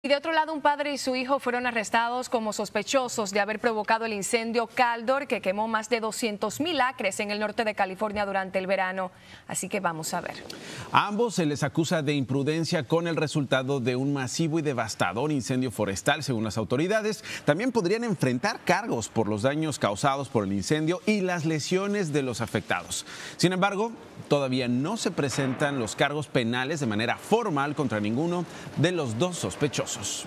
Y de otro lado, un padre y su hijo fueron arrestados como sospechosos de haber provocado el incendio Caldor que quemó más de 200 mil acres en el norte de California durante el verano. Así que vamos a ver ambos se les acusa de imprudencia con el resultado de un masivo y devastador incendio forestal, según las autoridades. También podrían enfrentar cargos por los daños causados por el incendio y las lesiones de los afectados. Sin embargo, todavía no se presentan los cargos penales de manera formal contra ninguno de los dos sospechosos.